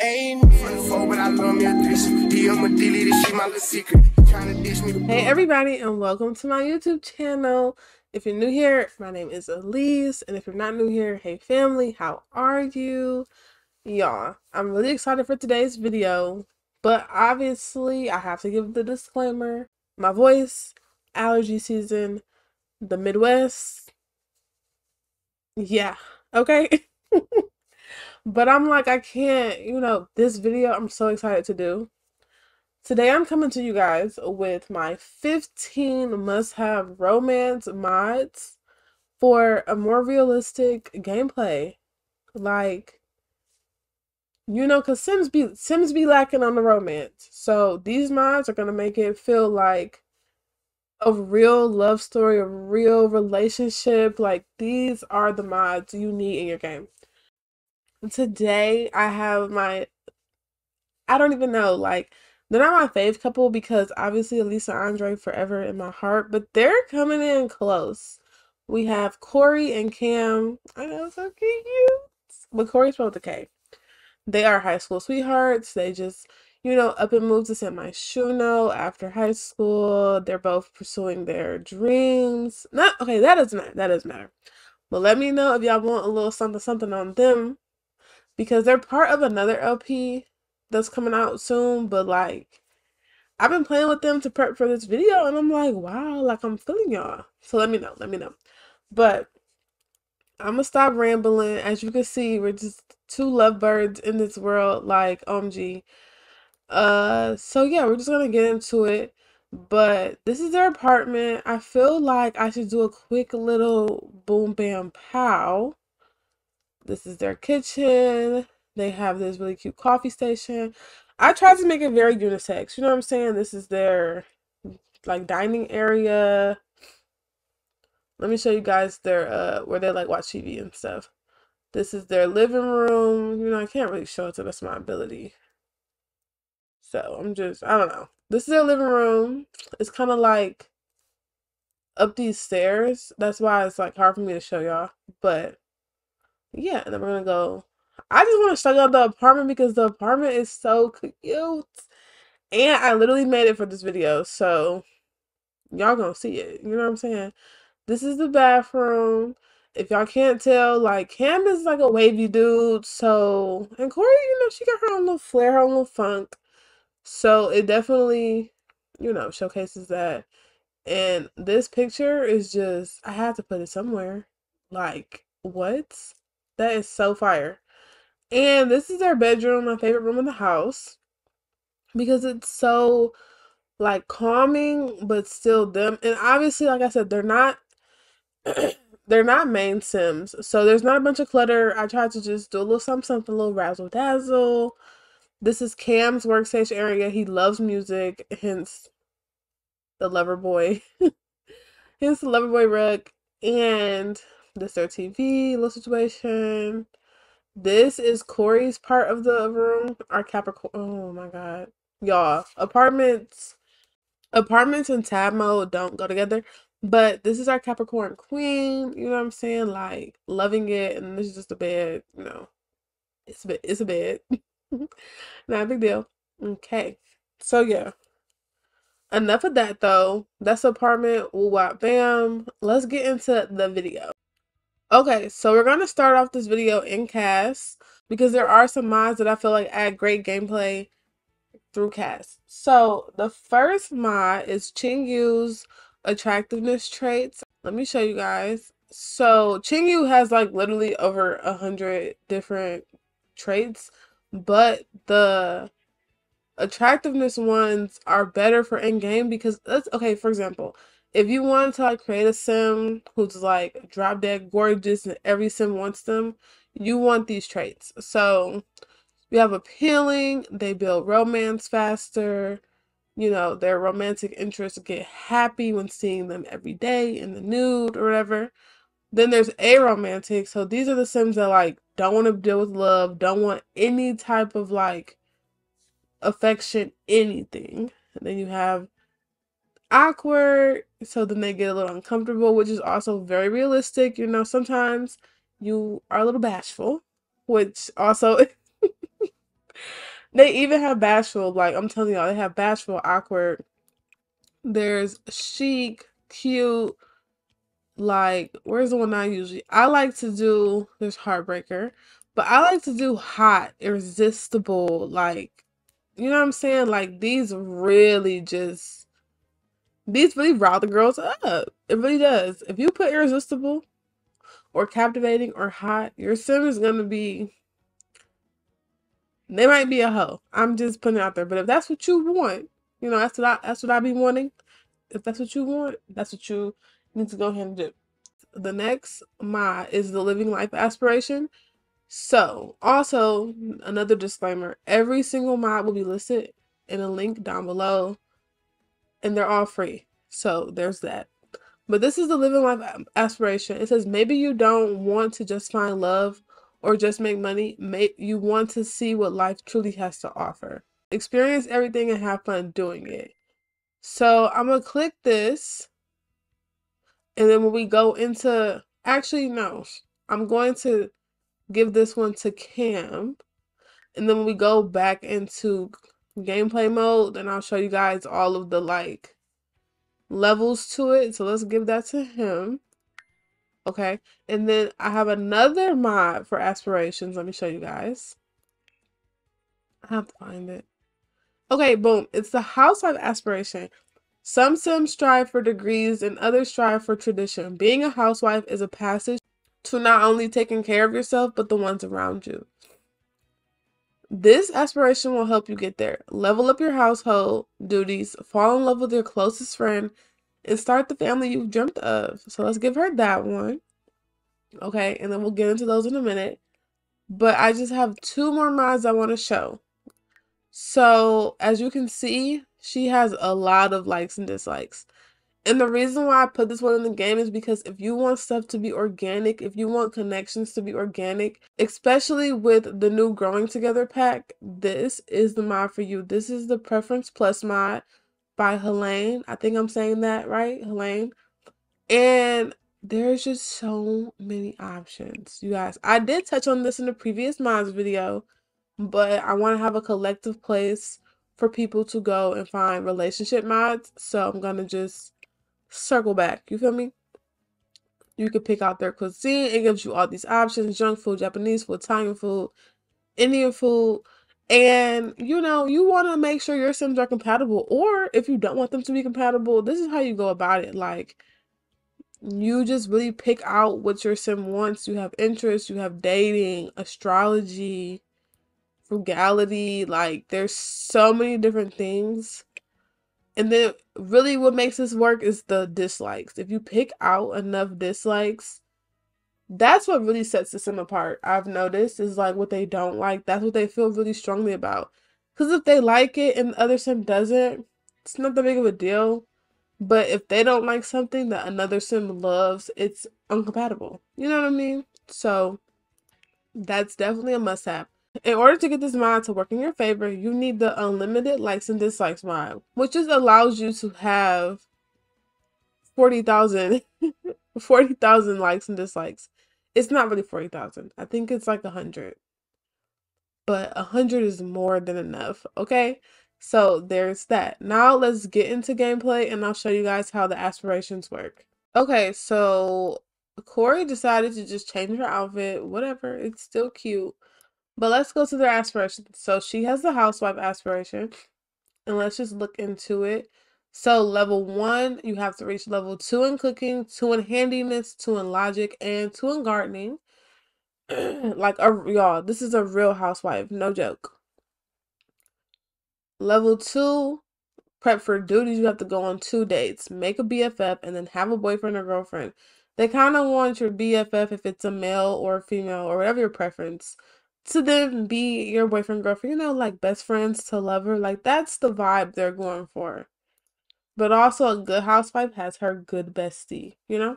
Hey everybody and welcome to my YouTube channel. If you're new here, my name is Elise and if you're not new here, hey family, how are you? Y'all, I'm really excited for today's video, but obviously I have to give the disclaimer. My voice, allergy season, the Midwest. Yeah, okay. But I'm like, I can't, you know, this video I'm so excited to do. Today I'm coming to you guys with my 15 must-have romance mods for a more realistic gameplay. Like, you know, because Sims be, Sims be lacking on the romance. So these mods are going to make it feel like a real love story, a real relationship. Like, these are the mods you need in your game today I have my I don't even know, like they're not my fave couple because obviously Elisa Andre forever in my heart, but they're coming in close. We have Corey and Cam. I know so cute. But Corey's spelled with a K. They are high school sweethearts. They just, you know, up and moved to San Myshuno after high school. They're both pursuing their dreams. Not okay, that doesn't matter. That doesn't matter. But let me know if y'all want a little something something on them because they're part of another LP that's coming out soon, but like I've been playing with them to prep for this video and I'm like, wow, like I'm feeling y'all. So let me know, let me know. But I'm gonna stop rambling. As you can see, we're just two lovebirds in this world, like OMG. Uh so yeah, we're just gonna get into it. But this is their apartment. I feel like I should do a quick little boom bam pow this is their kitchen. They have this really cute coffee station. I tried to make it very unisex. You know what I'm saying? This is their like dining area. Let me show you guys their uh where they like watch TV and stuff. This is their living room. You know, I can't really show it to the best my ability. So I'm just I don't know. This is their living room. It's kinda like up these stairs. That's why it's like hard for me to show y'all. But yeah, and then we're gonna go. I just want to you out the apartment because the apartment is so cute. And I literally made it for this video, so y'all gonna see it. You know what I'm saying? This is the bathroom. If y'all can't tell, like Cam is like a wavy dude, so and Corey, you know, she got her own little flair, her own little funk. So it definitely, you know, showcases that. And this picture is just I had to put it somewhere. Like, what? That is so fire. And this is their bedroom, my favorite room in the house, because it's so like calming, but still them. And obviously, like I said, they're not. they're not main sims, so there's not a bunch of clutter. I tried to just do a little something, something, a little razzle dazzle. This is Cam's workstation area. He loves music, hence the lover boy. hence the lover boy rug. And this their TV, little situation. This is Corey's part of the room. Our Capricorn. Oh my god, y'all! Apartments, apartments and tab mode don't go together. But this is our Capricorn Queen. You know what I'm saying? Like loving it, and this is just a bed. You know, it's a bed. It's a bed. Not a big deal. Okay, so yeah. Enough of that though. That's apartment. Woo wop bam. Let's get into the video. Okay, so we're going to start off this video in cast because there are some mods that I feel like add great gameplay through cast. So the first mod is Ching Yu's attractiveness traits. Let me show you guys. So Ching Yu has like literally over a hundred different traits, but the attractiveness ones are better for in game because that's okay. For example, if you want to like create a sim who's like drop dead gorgeous and every sim wants them, you want these traits. So you have appealing, they build romance faster, you know, their romantic interests get happy when seeing them every day in the nude or whatever. Then there's aromantic. So these are the sims that like don't want to deal with love, don't want any type of like affection, anything. And then you have awkward. So then they get a little uncomfortable, which is also very realistic. You know, sometimes you are a little bashful, which also they even have bashful, like I'm telling y'all, they have bashful, awkward. There's chic, cute, like where's the one I usually I like to do there's heartbreaker, but I like to do hot, irresistible, like you know what I'm saying? Like these really just these really rile the girls up. It really does. If you put irresistible or captivating or hot, your sim is gonna be they might be a hoe. I'm just putting out there. But if that's what you want, you know, that's what I that's what I be wanting. If that's what you want, that's what you need to go ahead and do. The next mod is the living life aspiration. So, also another disclaimer: every single mod will be listed in a link down below and they're all free. So there's that. But this is the living life aspiration. It says maybe you don't want to just find love or just make money. May you want to see what life truly has to offer. Experience everything and have fun doing it. So I'm gonna click this, and then when we go into actually no, I'm going to give this one to Cam, and then when we go back into gameplay mode, then I'll show you guys all of the like levels to it. So let's give that to him. Okay, and then I have another mod for aspirations. Let me show you guys. I have to find it. Okay, boom. It's the housewife aspiration. Some Sims strive for degrees and others strive for tradition. Being a housewife is a passage to not only taking care of yourself, but the ones around you. This aspiration will help you get there. Level up your household duties, fall in love with your closest friend, and start the family you've dreamt of. So let's give her that one. Okay, and then we'll get into those in a minute. But I just have two more mods I want to show. So as you can see, she has a lot of likes and dislikes. And the reason why I put this one in the game is because if you want stuff to be organic, if you want connections to be organic, especially with the new Growing Together pack, this is the mod for you. This is the Preference Plus mod by Helene. I think I'm saying that right, Helene. And there's just so many options, you guys. I did touch on this in the previous mods video, but I want to have a collective place for people to go and find relationship mods. So I'm going to just circle back. You feel me? You can pick out their cuisine. It gives you all these options junk food, Japanese food, Italian food, Indian food. And you know, you want to make sure your Sims are compatible, or if you don't want them to be compatible, this is how you go about it. Like, you just really pick out what your Sim wants. You have interests, you have dating, astrology, frugality. Like, there's so many different things and then really what makes this work is the dislikes. If you pick out enough dislikes, that's what really sets the sim apart. I've noticed is like what they don't like. That's what they feel really strongly about. Cause if they like it and the other sim doesn't, it's not that big of a deal. But if they don't like something that another sim loves, it's incompatible. You know what I mean? So that's definitely a must have. In order to get this mod to work in your favor, you need the unlimited likes and dislikes mod, which just allows you to have 40,000 40, likes and dislikes. It's not really 40,000. I think it's like 100. But 100 is more than enough, okay? So there's that. Now let's get into gameplay and I'll show you guys how the aspirations work. Okay, so Corey decided to just change her outfit. Whatever, it's still cute. But let's go to their aspirations. So she has the housewife aspiration. And let's just look into it. So level one, you have to reach level two in cooking, two in handiness, two in logic, and two in gardening. like a y'all, this is a real housewife, no joke. Level two, prep for duties. You have to go on two dates, make a BFF, and then have a boyfriend or girlfriend. They kind of want your BFF if it's a male or a female or whatever your preference to then be your boyfriend, girlfriend, you know, like best friends to lover. Like that's the vibe they're going for. But also, a good housewife has her good bestie, you know?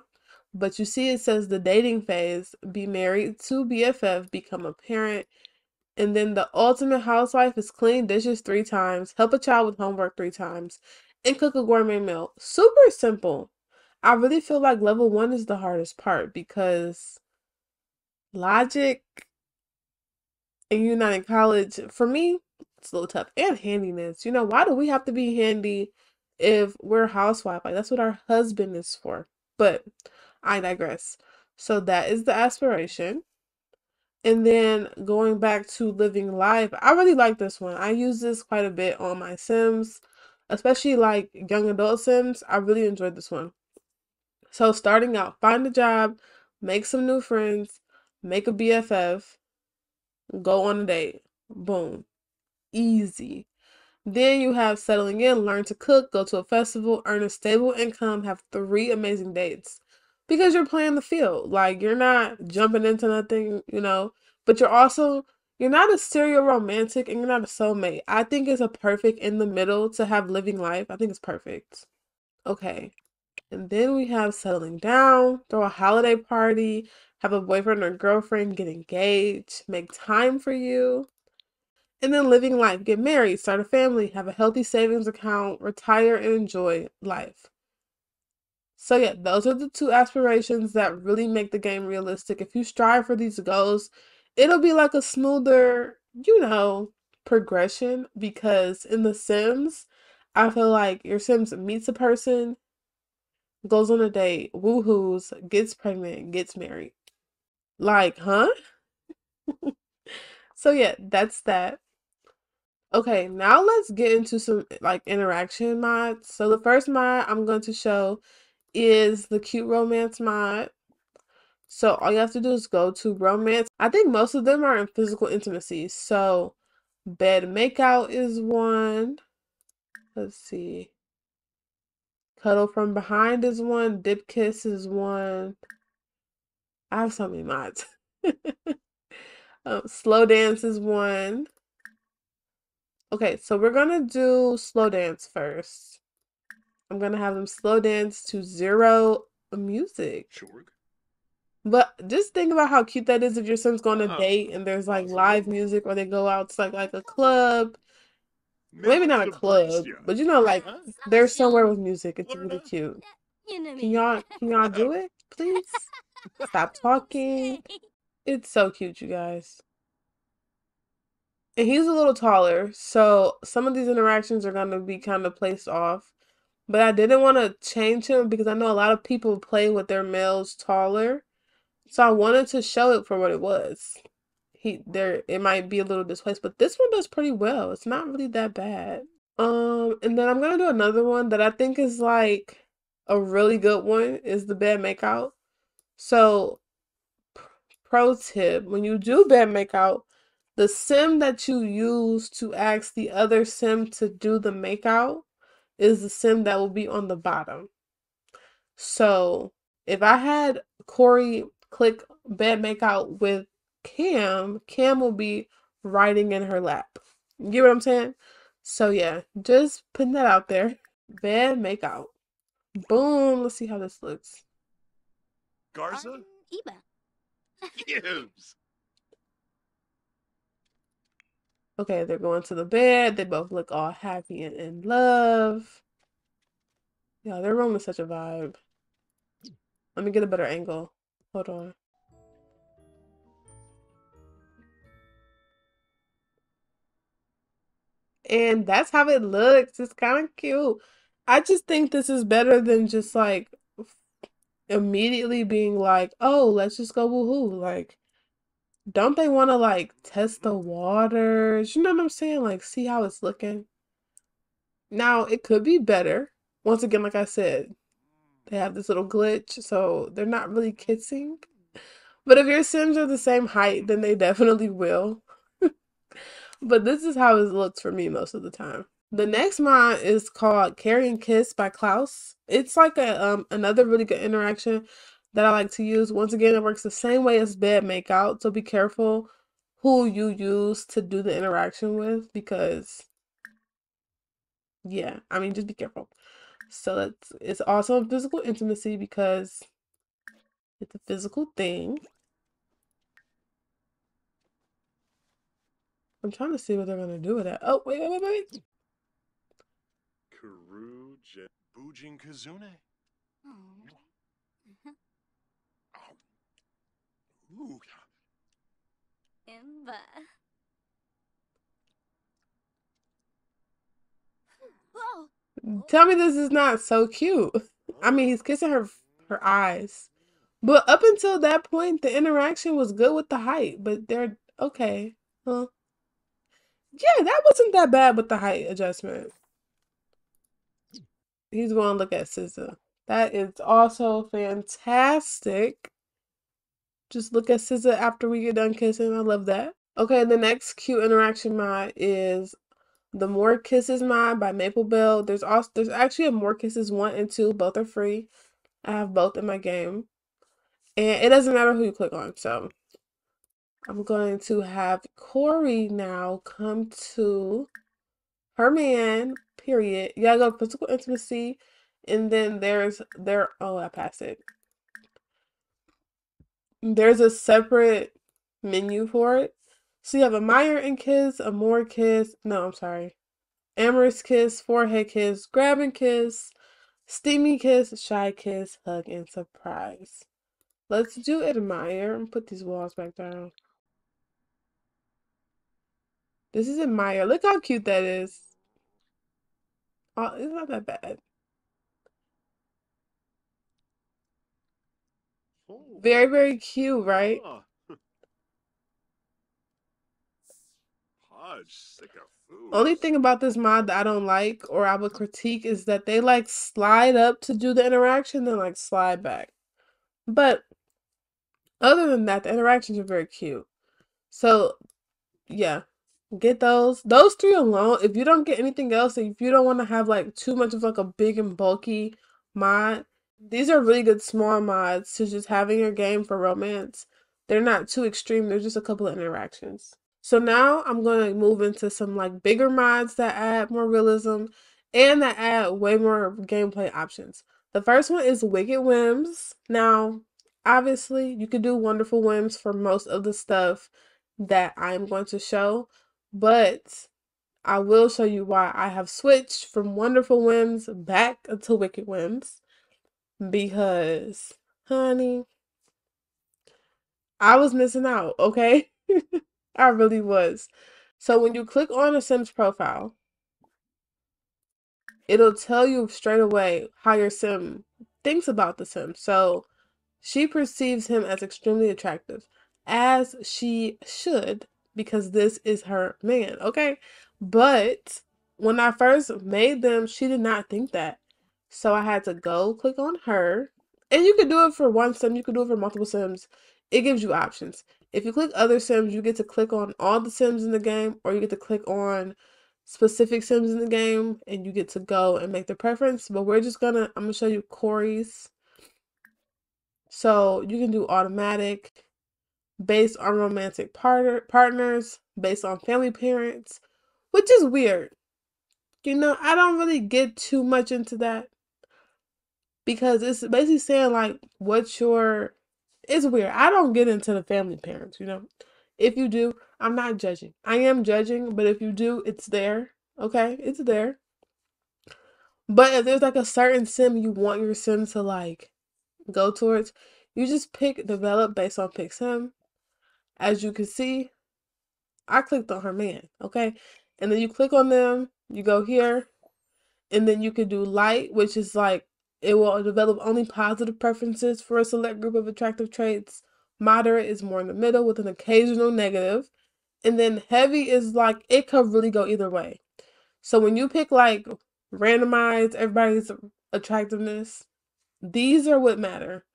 But you see, it says the dating phase be married to BFF, become a parent. And then the ultimate housewife is clean dishes three times, help a child with homework three times, and cook a gourmet meal. Super simple. I really feel like level one is the hardest part because logic and you're not in college, for me, it's a little tough. And handiness. You know, why do we have to be handy if we're housewife? Like that's what our husband is for. But I digress. So that is the aspiration. And then going back to living life, I really like this one. I use this quite a bit on my Sims, especially like young adult Sims. I really enjoyed this one. So starting out, find a job, make some new friends, make a BFF, Go on a date. Boom. Easy. Then you have settling in, learn to cook, go to a festival, earn a stable income, have three amazing dates. Because you're playing the field. Like you're not jumping into nothing, you know, but you're also you're not a serial romantic and you're not a soulmate. I think it's a perfect in the middle to have living life. I think it's perfect. Okay. And then we have settling down, throw a holiday party, have a boyfriend or girlfriend, get engaged, make time for you. And then living life, get married, start a family, have a healthy savings account, retire, and enjoy life. So, yeah, those are the two aspirations that really make the game realistic. If you strive for these goals, it'll be like a smoother, you know, progression because in The Sims, I feel like your Sims meets a person, goes on a date, woohoo's, gets pregnant, gets married. Like, huh? so yeah, that's that. Okay, now let's get into some like interaction mods. So the first mod I'm going to show is the cute romance mod. So all you have to do is go to romance. I think most of them are in physical intimacy. So bed makeout is one. Let's see. Cuddle from behind is one. Dip kiss is one. I have so many mods. um, slow dance is one. Okay, so we're gonna do slow dance first. I'm gonna have them slow dance to zero music. Sure. But just think about how cute that is if your son's going to date and there's like live music or they go out to like, like a club maybe not a club, but you know, like they're somewhere with music. It's really cute. Can y'all can y'all do it, please? Stop talking. It's so cute, you guys. And he's a little taller, so some of these interactions are gonna be kind of placed off. But I didn't want to change him because I know a lot of people play with their males taller, so I wanted to show it for what it was he there it might be a little displaced, but this one does pretty well. It's not really that bad. Um, and then I'm gonna do another one that I think is like a really good one is the bed makeout. So, pro tip: when you do bed makeout, the sim that you use to ask the other sim to do the makeout is the sim that will be on the bottom. So, if I had Corey click bed makeout with Cam, Cam will be riding in her lap. You get what I'm saying? So yeah, just putting that out there. Bad make out. Boom. Let's see how this looks. Garza? Iba. Gibbs. Okay, they're going to the bed. They both look all happy and in love. Yeah, their room is such a vibe. Let me get a better angle. Hold on. and that's how it looks. It's kind of cute. I just think this is better than just like immediately being like, "Oh, let's just go woohoo!" Like, don't they want to like test the waters? You know what I'm saying? Like, see how it's looking. Now it could be better. Once again, like I said, they have this little glitch, so they're not really kissing. But if your Sims are the same height, then they definitely will but this is how it looks for me most of the time. The next mod is called Carry and Kiss by Klaus. It's like a um, another really good interaction that I like to use. Once again, it works the same way as Bed Makeout, so be careful who you use to do the interaction with because, yeah, I mean, just be careful. So it's, it's also physical intimacy because it's a physical thing. I'm trying to see what they're gonna do with that. Oh wait, wait, wait, wait. Karu Bujin Kazune. Mm-hmm. Imba. Hmm. Tell me this is not so cute. I mean, he's kissing her her eyes. But up until that point, the interaction was good with the height, but they're okay. Huh? Yeah, that wasn't that bad with the height adjustment. He's going to look at SZA. That is also fantastic. Just look at SZA after we get done kissing. I love that. Okay, the next cute interaction mod is the More Kisses mod by Maple Bell. There's also there's actually a More Kisses one and two. Both are free. I have both in my game, and it doesn't matter who you click on. So I'm going to have Corey now come to her man, period. You all go physical intimacy, and then there's there oh I passed it. There's a separate menu for it. So you have a Meyer and kiss, a more kiss, no, I'm sorry. Amorous kiss, forehead kiss, grab and kiss, steamy kiss, shy kiss, hug, and surprise. Let's do admire and put these walls back down. This is in Maya. Look how cute that is. Oh, it's not that bad. Ooh. Very, very cute, right? Oh. Only thing about this mod that I don't like or I would critique is that they like slide up to do the interaction, then like slide back. But other than that, the interactions are very cute. So, yeah get those those three alone if you don't get anything else if you don't want to have like too much of like a big and bulky mod these are really good small mods to just having your game for romance they're not too extreme they're just a couple of interactions so now i'm going to move into some like bigger mods that add more realism and that add way more gameplay options the first one is wicked whims now obviously you can do wonderful whims for most of the stuff that i'm going to show but I will show you why I have switched from Wonderful Whims back to Wicked Whims. Because, honey, I was missing out, okay? I really was. So when you click on a Sims profile, it'll tell you straight away how your Sim thinks about the Sim. So she perceives him as extremely attractive, as she should because this is her man, okay? But when I first made them, she did not think that. So I had to go click on her. And you could do it for one sim, you could do it for multiple sims. It gives you options. If you click other sims, you get to click on all the sims in the game, or you get to click on specific sims in the game, and you get to go and make the preference. But we're just gonna, I'm gonna show you Corey's. So you can do automatic, based on romantic partner partners, based on family parents, which is weird. You know, I don't really get too much into that because it's basically saying like what's your it's weird. I don't get into the family parents, you know. If you do, I'm not judging. I am judging, but if you do, it's there. Okay? It's there. But if there's like a certain sim you want your sim to like go towards, you just pick develop based on pick sim as you can see, I clicked on her man, okay? And then you click on them, you go here, and then you can do light, which is like it will develop only positive preferences for a select group of attractive traits. Moderate is more in the middle with an occasional negative. And then heavy is like it could really go either way. So when you pick like randomized everybody's attractiveness, these are what matter.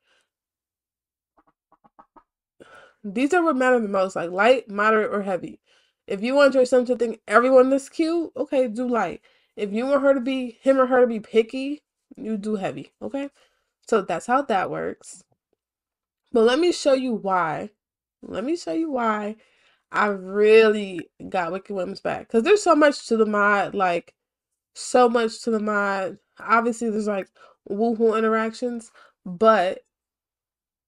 These are what matter the most, like light, moderate, or heavy. If you want your son to think everyone is cute, okay, do light. If you want her to be him or her to be picky, you do heavy, okay? So that's how that works. But let me show you why. Let me show you why I really got Wicked Women's back. Because there's so much to the mod, like, so much to the mod. Obviously, there's like woohoo interactions, but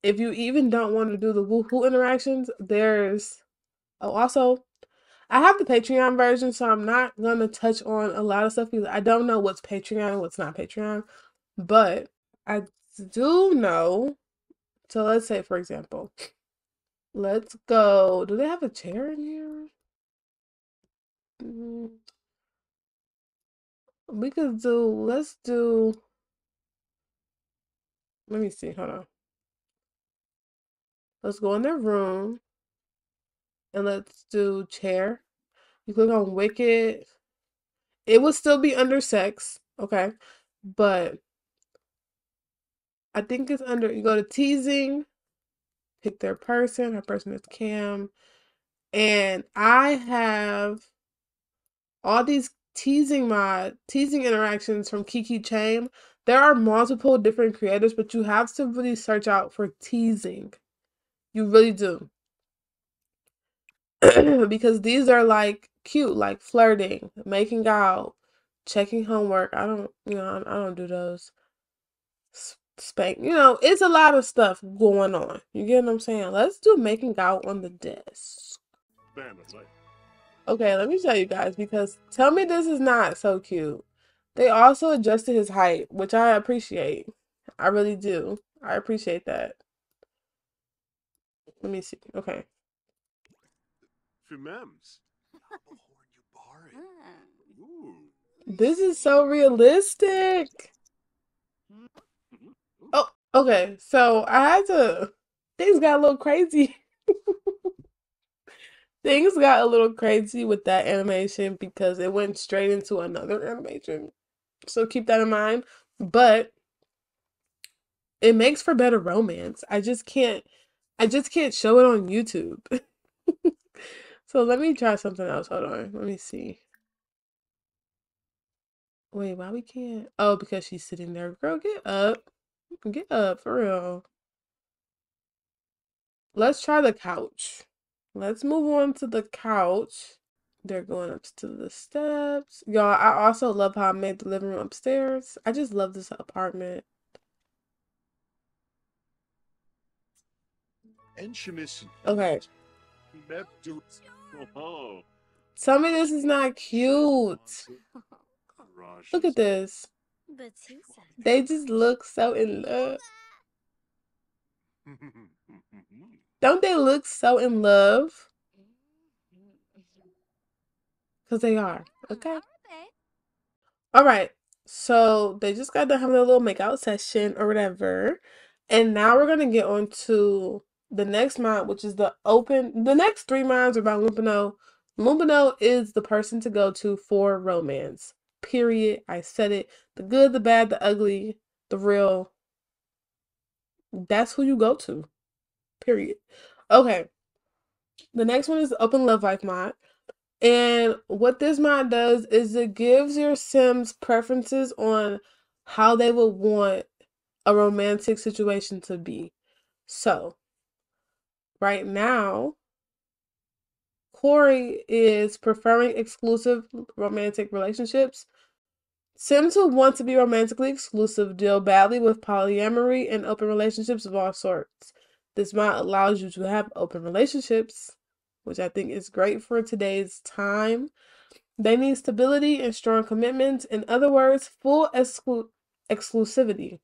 if you even don't want to do the woohoo interactions, there's oh also I have the Patreon version, so I'm not gonna touch on a lot of stuff because I don't know what's Patreon what's not Patreon, but I do know. So let's say, for example, let's go. Do they have a chair in here? Mm, we could do. Let's do. Let me see. Hold on. Let's go in their room and let's do chair. You click on Wicked. It would still be under sex, okay? But I think it's under, you go to teasing, pick their person. Her person is Cam. And I have all these teasing mod, teasing interactions from Kiki Chain. There are multiple different creators, but you have to really search out for teasing. You really do. because these are like cute, like flirting, making out, checking homework. I don't, you know, I, I don't do those. Spank, you know, it's a lot of stuff going on. You get what I'm saying? Let's do making out on the desk. Damn, that's like Okay, let me tell you guys because tell me this is not so cute. They also adjusted his height, which I appreciate. I really do. I appreciate that. Let me see. Okay. Fumems. Hmm. This is so realistic. Hmm. Oh, okay. So I had to. Things got a little crazy. things got a little crazy with that animation because it went straight into another animation. So keep that in mind. But it makes for better romance. I just can't I just can't show it on YouTube. so let me try something else. Hold on. Let me see. Wait, why we can't? Oh, because she's sitting there. Girl, get up. Get up for real. Let's try the couch. Let's move on to the couch. They're going up to the steps. Y'all, I also love how I made the living room upstairs. I just love this apartment. intermission. Okay. Tell me this is not cute. Look at this. They just look so in love. Don't they look so in love? Because they are. Okay. All right. So they just got to have a little makeout session or whatever. And now we're going to get on to the next mine, which is the open, the next three mines are by Lumpino. Lumpino is the person to go to for romance. Period. I said it. The good, the bad, the ugly, the real. That's who you go to. Period. Okay. The next one is Open Love Life mod. And what this mod does is it gives your Sims preferences on how they would want a romantic situation to be. So, right now, Corey is preferring exclusive romantic relationships. Sims who want to be romantically exclusive deal badly with polyamory and open relationships of all sorts. This mod allows you to have open relationships, which I think is great for today's time. They need stability and strong commitments. In other words, full exclu- exclusivity.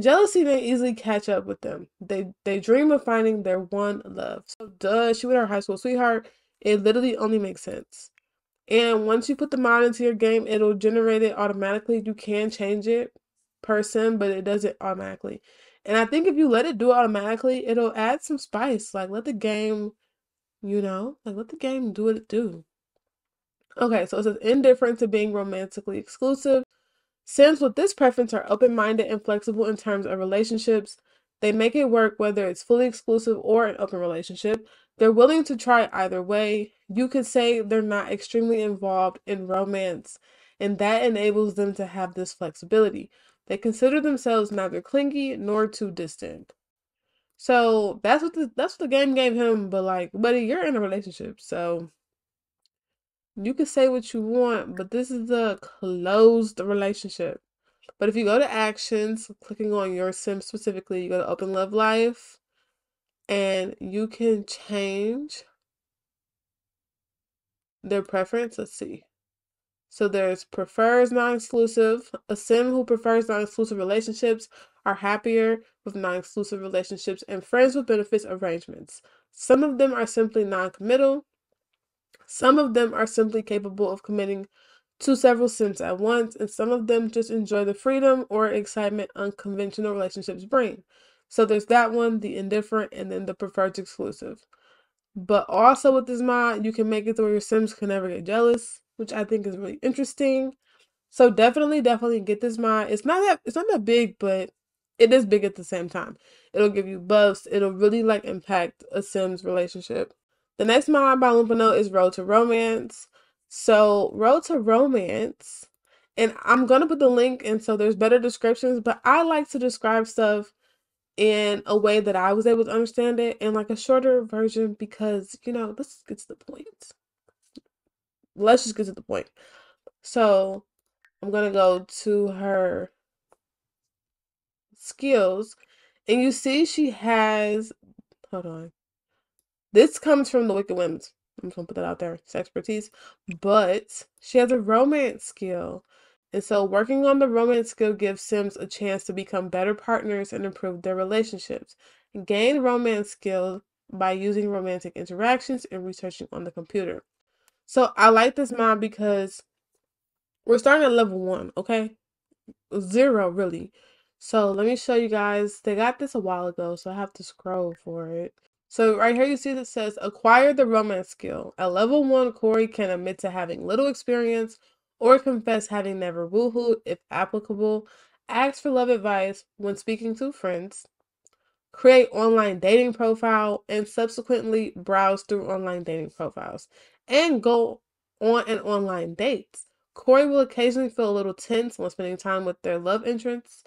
Jealousy may easily catch up with them. They they dream of finding their one love. So duh, she with her high school sweetheart. It literally only makes sense. And once you put the mod into your game, it'll generate it automatically. You can change it person, but it does it automatically. And I think if you let it do it automatically, it'll add some spice. Like let the game, you know, like let the game do what it do. Okay, so it says indifferent to being romantically exclusive. Sims with this preference are open minded and flexible in terms of relationships. They make it work whether it's fully exclusive or an open relationship. They're willing to try either way. You could say they're not extremely involved in romance, and that enables them to have this flexibility. They consider themselves neither clingy nor too distant. So that's what the that's what the game gave him. But like, buddy, you're in a relationship, so you can say what you want, but this is a closed relationship. But if you go to actions, clicking on your sim specifically, you go to open love life and you can change their preference. Let's see. So there's prefers non exclusive. A sim who prefers non exclusive relationships are happier with non exclusive relationships and friends with benefits arrangements. Some of them are simply non committal, some of them are simply capable of committing to several sins at once, and some of them just enjoy the freedom or excitement unconventional relationships bring. So there's that one, the indifferent, and then the preferred exclusive. But also with this mod, you can make it so where your Sims can never get jealous, which I think is really interesting. So definitely, definitely get this mod. It's not that it's not that big, but it is big at the same time. It'll give you buffs. It'll really like impact a Sims relationship. The next Mile by Lumpino is Road to Romance. So, Road to Romance, and I'm going to put the link, and so there's better descriptions, but I like to describe stuff in a way that I was able to understand it in like a shorter version because, you know, let's get to the point. Let's just get to the point. So, I'm going to go to her skills, and you see she has, hold on. This comes from the Wicked whims. I'm just gonna put that out there. It's expertise. But she has a romance skill. And so working on the romance skill gives Sims a chance to become better partners and improve their relationships. Gain romance skill by using romantic interactions and researching on the computer. So I like this mod because we're starting at level one, okay? Zero really. So let me show you guys. They got this a while ago, so I have to scroll for it. So right here you see that says acquire the romance skill. At level 1, Corey can admit to having little experience or confess having never wooed if applicable. Ask for love advice when speaking to friends. Create online dating profile and subsequently browse through online dating profiles and go on an online date. Corey will occasionally feel a little tense when spending time with their love interests,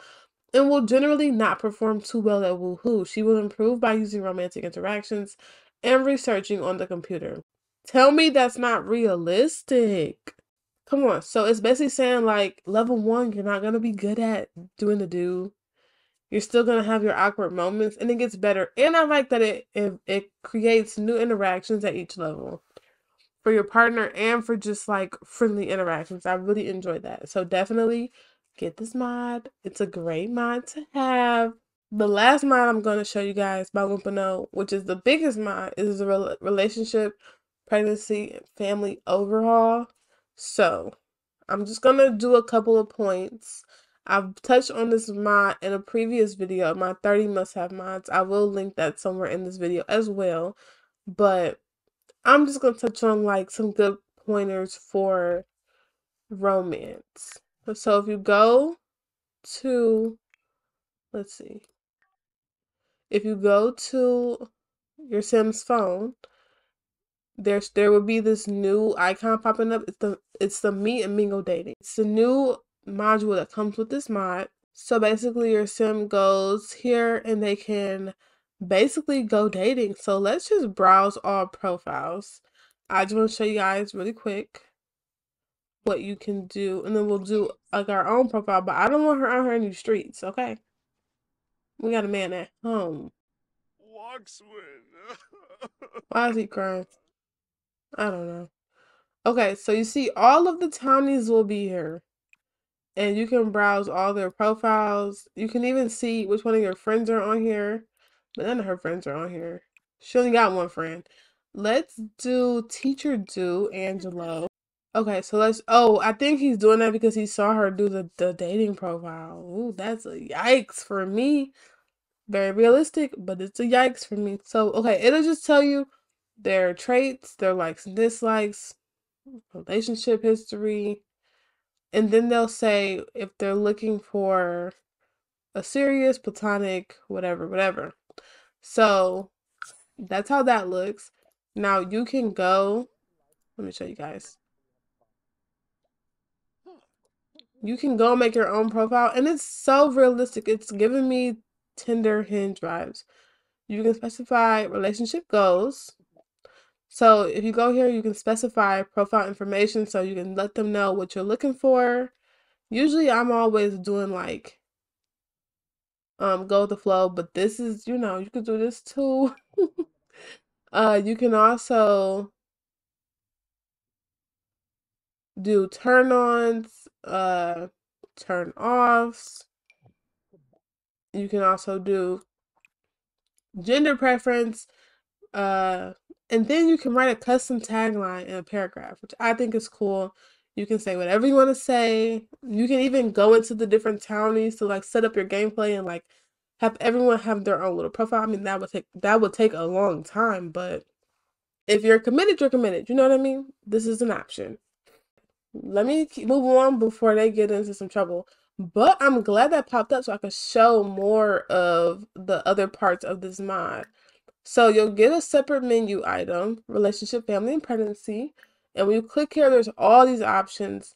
and will generally not perform too well at woohoo. She will improve by using romantic interactions and researching on the computer. Tell me that's not realistic. Come on. So it's basically saying like level one, you're not gonna be good at doing the do. You're still gonna have your awkward moments, and it gets better. And I like that it it, it creates new interactions at each level for your partner and for just like friendly interactions. I really enjoy that. So definitely get this mod. It's a great mod to have. The last mod I'm going to show you guys, by Bagumpanel, which is the biggest mod, is the re relationship, pregnancy, family overhaul. So I'm just going to do a couple of points. I've touched on this mod in a previous video, my 30 must have mods. I will link that somewhere in this video as well. But I'm just going to touch on like some good pointers for romance. So if you go to, let's see, if you go to your Sims phone, there's there will be this new icon popping up. It's the it's the Meet and Mingle dating. It's the new module that comes with this mod. So basically, your sim goes here and they can basically go dating. So let's just browse all profiles. I just want to show you guys really quick what you can do, and then we'll do like our own profile. But I don't want her on her new streets. Okay, we got a man at home. Why is he crying? I don't know. Okay, so you see, all of the Tommies will be here. And you can browse all their profiles. You can even see which one of your friends are on here. But none of her friends are on here. She only got one friend. Let's do Teacher Do Angelo. Okay, so let's. Oh, I think he's doing that because he saw her do the, the dating profile. Ooh, that's a yikes for me. Very realistic, but it's a yikes for me. So, okay, it'll just tell you their traits, their likes and dislikes, relationship history, and then they'll say if they're looking for a serious, platonic, whatever, whatever. So, that's how that looks. Now, you can go. Let me show you guys. you can go make your own profile and it's so realistic. It's giving me Tinder hinge drives. You can specify relationship goals. So if you go here, you can specify profile information so you can let them know what you're looking for. Usually I'm always doing like um go with the flow, but this is, you know, you can do this too. uh you can also do turn ons, uh, turn offs. You can also do gender preference, uh, and then you can write a custom tagline in a paragraph, which I think is cool. You can say whatever you want to say. You can even go into the different townies to like set up your gameplay and like have everyone have their own little profile. I mean, that would take that would take a long time, but if you're committed, you're committed. You know what I mean? This is an option let me move on before they get into some trouble. But I'm glad that popped up so I could show more of the other parts of this mod. So you'll get a separate menu item, relationship, family, and pregnancy. And when you click here, there's all these options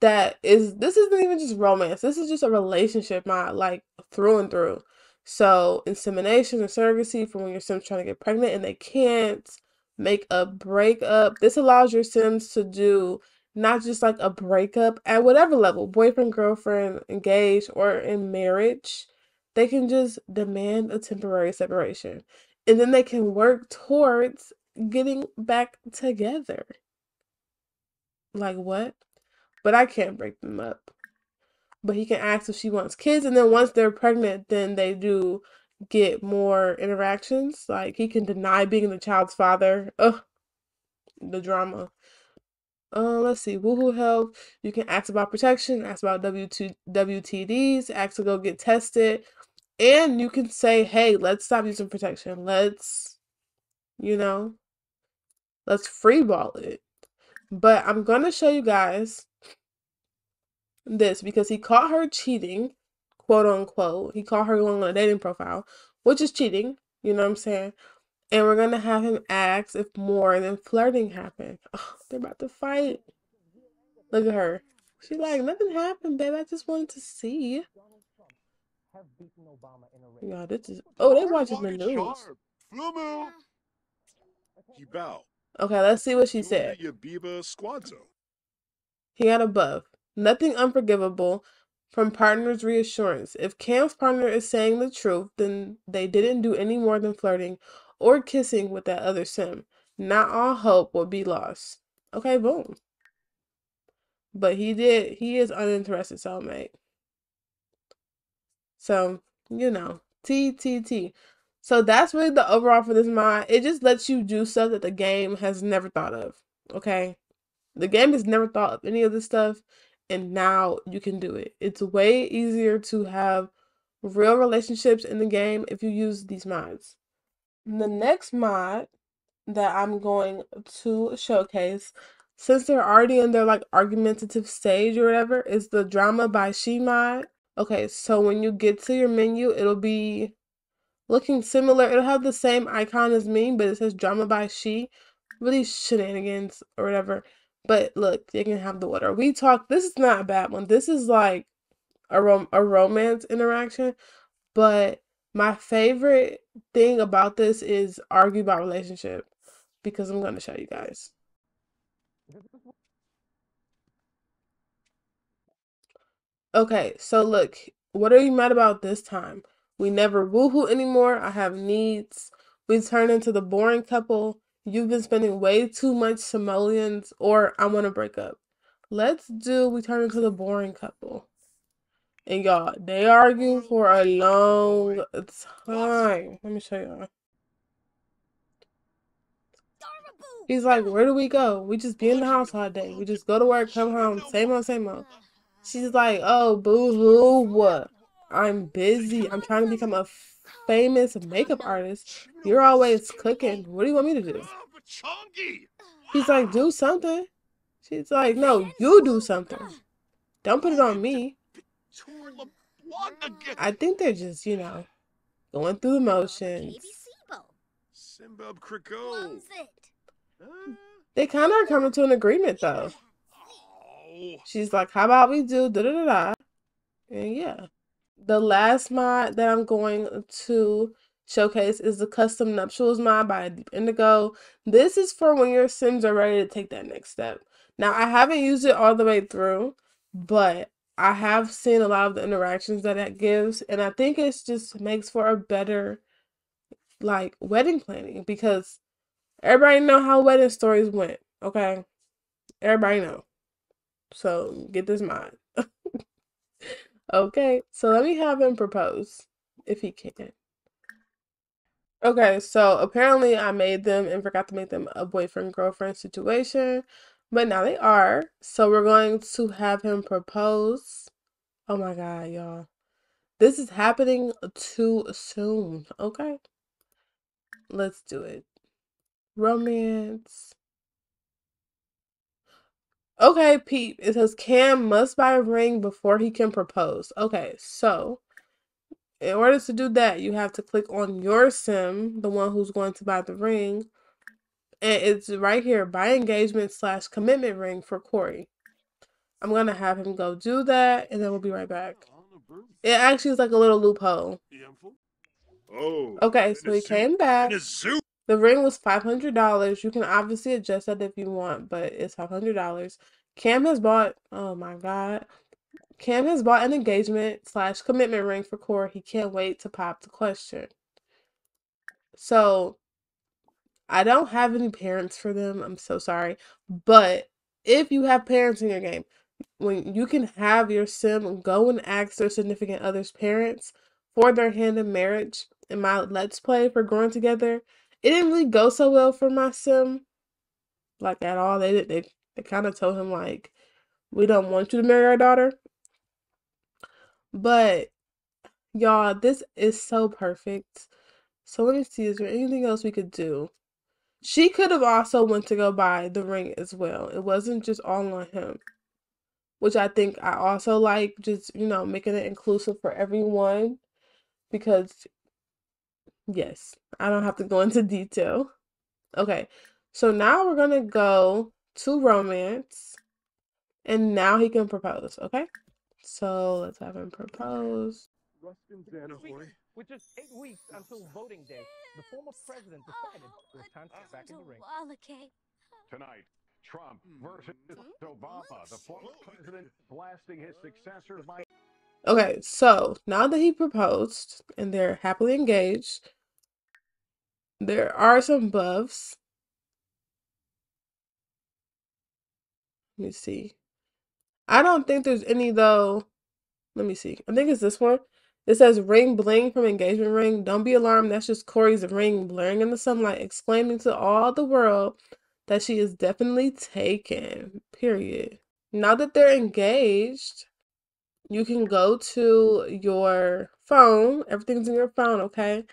that is, this isn't even just romance. This is just a relationship mod, like through and through. So insemination and surrogacy for when your sim's trying to get pregnant and they can't make a breakup. This allows your sims to do not just like a breakup at whatever level boyfriend, girlfriend, engaged, or in marriage they can just demand a temporary separation and then they can work towards getting back together. Like, what? But I can't break them up. But he can ask if she wants kids, and then once they're pregnant, then they do get more interactions. Like, he can deny being the child's father. Ugh, the drama. Uh, let's see, Woohoo Health. You can ask about protection, ask about W2, WTDs, ask to go get tested. And you can say, hey, let's stop using protection. Let's, you know, let's freeball it. But I'm going to show you guys this because he caught her cheating, quote unquote. He caught her going on a dating profile, which is cheating. You know what I'm saying? And we're going to have him ask if more than flirting happened. Oh, they're about to fight. Look at her. She's like, nothing happened, babe. I just wanted to see. Yeah, this is. Oh, they watching the news. Okay, let's see what she said. He got a buff. Nothing unforgivable from partner's reassurance. If Cam's partner is saying the truth, then they didn't do any more than flirting or kissing with that other sim. Not all hope will be lost. Okay, boom. But he did, he is uninterested soulmate. So, you know, TTT. So that's really the overall for this mod. It just lets you do stuff that the game has never thought of. Okay? The game has never thought of any of this stuff, and now you can do it. It's way easier to have real relationships in the game if you use these mods. The next mod that I'm going to showcase, since they're already in their like argumentative stage or whatever, is the drama by she mod. Okay, so when you get to your menu, it'll be looking similar. It'll have the same icon as me, but it says drama by she. Really shenanigans or whatever. But look, you can have the water. We talk. This is not a bad one. This is like a rom- a romance interaction, but my favorite thing about this is argue about relationship because I'm going to show you guys. Okay, so look, what are you mad about this time? We never woohoo anymore. I have needs. We turn into the boring couple. You've been spending way too much simoleons, or I want to break up. Let's do we turn into the boring couple. And y'all, they argue for a long time. Let me show y'all. He's like, where do we go? We just be in the house all day. We just go to work, come home, same old, same old. She's like, oh, boo-hoo, I'm busy. I'm trying to become a famous makeup artist. You're always cooking. What do you want me to do? He's like, do something. She's like, no, you do something. Don't put it on me. Tour LeBlanc again. I think they're just, you know, going through the motions. They kind of are coming to an agreement, though. Oh. She's like, how about we do da da da da? And yeah. The last mod that I'm going to showcase is the Custom Nuptials mod by Deep Indigo. This is for when your Sims are ready to take that next step. Now, I haven't used it all the way through, but I have seen a lot of the interactions that it gives, and I think it just makes for a better like wedding planning because everybody know how wedding stories went. Okay, everybody know. So get this mind. okay, so let me have him propose if he can. Okay, so apparently I made them and forgot to make them a boyfriend girlfriend situation. But now they are. So we're going to have him propose. Oh my God, y'all. This is happening too soon. Okay. Let's do it. Romance. Okay, Pete. It says Cam must buy a ring before he can propose. Okay, so in order to do that, you have to click on your sim, the one who's going to buy the ring and it's right here buy engagement slash commitment ring for Corey. I'm gonna have him go do that, and then we'll be right back. It actually is like a little loophole. Oh. Okay, so he came back. The ring was five hundred dollars. You can obviously adjust that if you want, but it's five hundred dollars. Cam has bought. Oh my god. Cam has bought an engagement slash commitment ring for Corey. He can't wait to pop the question. So I don't have any parents for them. I'm so sorry. But if you have parents in your game, when you can have your sim go and ask their significant other's parents for their hand in marriage in my let's play for growing together it didn't really go so well for my sim like at all they they, they kind of told him like we don't want you to marry our daughter but y'all this is so perfect so let me see is there anything else we could do she could have also went to go buy the ring as well. It wasn't just all on him, which I think I also like. Just you know, making it inclusive for everyone, because yes, I don't have to go into detail. Okay, so now we're gonna go to romance, and now he can propose. Okay, so let's have him propose. With just eight weeks until voting day, the former president oh, decided it was time to get back in the ring. Tonight, Trump hmm. versus Obama, the former president blasting his successor. Mike okay, so now that he proposed and they're happily engaged, there are some buffs. Let me see. I don't think there's any though. Let me see. I think it's this one. It says ring bling from engagement ring. Don't be alarmed. That's just Corey's ring blaring in the sunlight, exclaiming to all the world that she is definitely taken. Period. Now that they're engaged, you can go to your phone. Everything's in your phone, okay?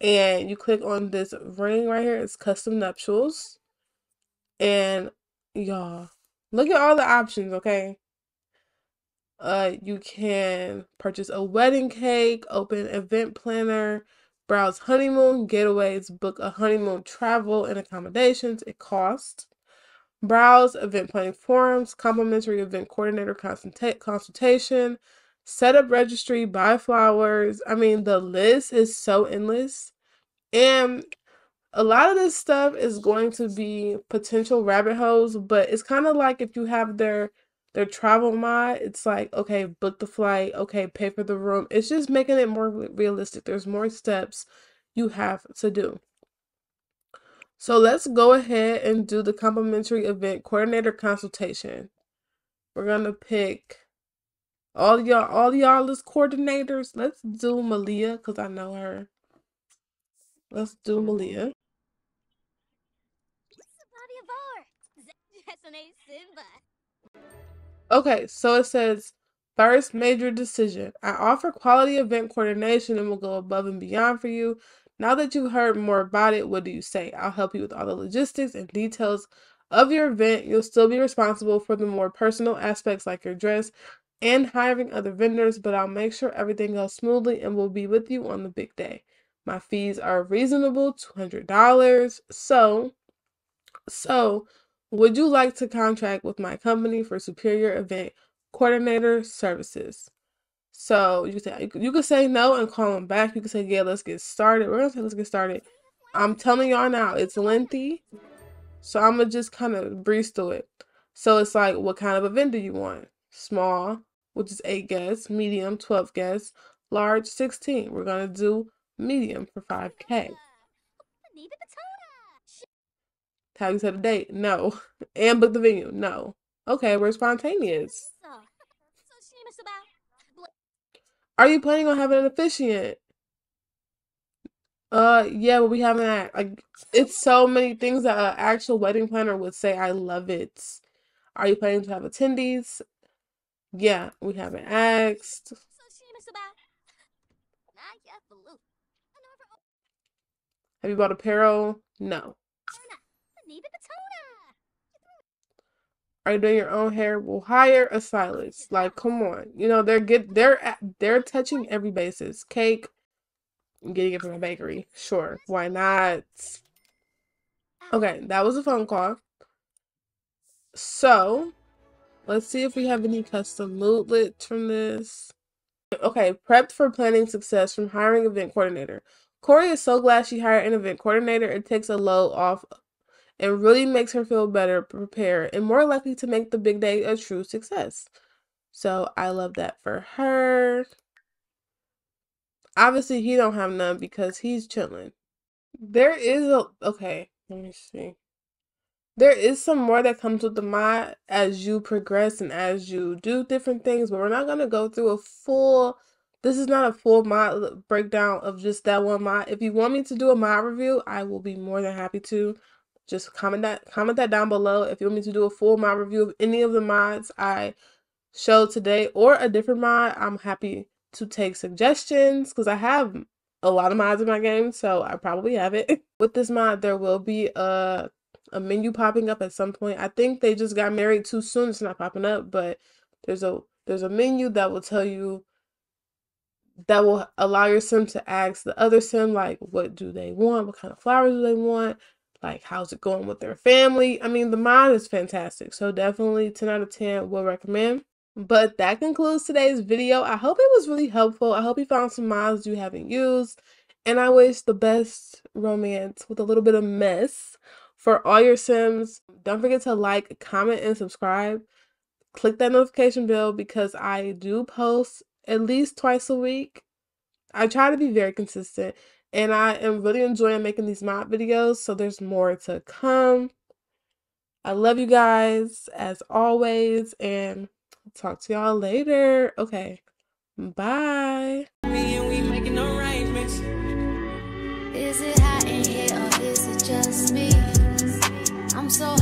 And you click on this ring right here. It's custom nuptials. And y'all, look at all the options, okay? Uh, you can purchase a wedding cake, open event planner, browse honeymoon getaways, book a honeymoon travel and accommodations. It costs. Browse event planning forums, complimentary event coordinator consulta- consultation, set up registry, buy flowers. I mean, the list is so endless. And a lot of this stuff is going to be potential rabbit holes, but it's kind of like if you have their their travel mod, it's like, okay, book the flight, okay, pay for the room. It's just making it more realistic. There's more steps you have to do. So let's go ahead and do the complimentary event coordinator consultation. We're gonna pick all y'all, all y'all as coordinators. Let's do Malia because I know her. Let's do Malia. Okay, so it says first major decision. I offer quality event coordination and will go above and beyond for you. Now that you've heard more about it, what do you say? I'll help you with all the logistics and details of your event. You'll still be responsible for the more personal aspects like your dress and hiring other vendors, but I'll make sure everything goes smoothly and will be with you on the big day. My fees are reasonable, $200. So, so would you like to contract with my company for superior event coordinator services? So you can you could say no and call them back. You can say yeah, let's get started. We're gonna say let's get started. I'm telling y'all now, it's lengthy, so I'm gonna just kind of breeze through it. So it's like, what kind of event do you want? Small, which is eight guests. Medium, twelve guests. Large, sixteen. We're gonna do medium for five k you set a date? No. And book the venue? No. Okay, we're spontaneous. Are you planning on having an officiant? Uh, yeah, but we haven't. Had, like, it's so many things that an actual wedding planner would say. I love it. Are you planning to have attendees? Yeah, we haven't asked. Have you bought apparel? No. or doing your own hair, will hire a stylist. Like, come on, you know they're get they're they're touching every basis. Cake, I'm getting it from a bakery, sure, why not? Okay, that was a phone call. So, let's see if we have any custom mootlets from this. Okay, prepped for planning success from hiring event coordinator. Corey is so glad she hired an event coordinator. It takes a load off and really makes her feel better, prepared, and more likely to make the big day a true success. So I love that for her. Obviously, he don't have none because he's chilling. There is a okay. Let me see. There is some more that comes with the mod as you progress and as you do different things, but we're not gonna go through a full. This is not a full mod breakdown of just that one mod. If you want me to do a mod review, I will be more than happy to just comment that comment that down below if you want me to do a full mod review of any of the mods I show today or a different mod. I'm happy to take suggestions because I have a lot of mods in my game, so I probably have it. With this mod, there will be a a menu popping up at some point. I think they just got married too soon. It's not popping up, but there's a there's a menu that will tell you that will allow your sim to ask the other sim like what do they want, what kind of flowers do they want, like how's it going with their family. I mean, the mod is fantastic, so definitely 10 out of 10 will recommend. But that concludes today's video. I hope it was really helpful. I hope you found some mods you haven't used. And I wish the best romance with a little bit of mess for all your Sims. Don't forget to like, comment, and subscribe. Click that notification bell because I do post at least twice a week. I try to be very consistent and I am really enjoying making these mod videos, so there's more to come. I love you guys as always, and I'll talk to y'all later. Okay, bye. Is it hot in here or is it just me? I'm so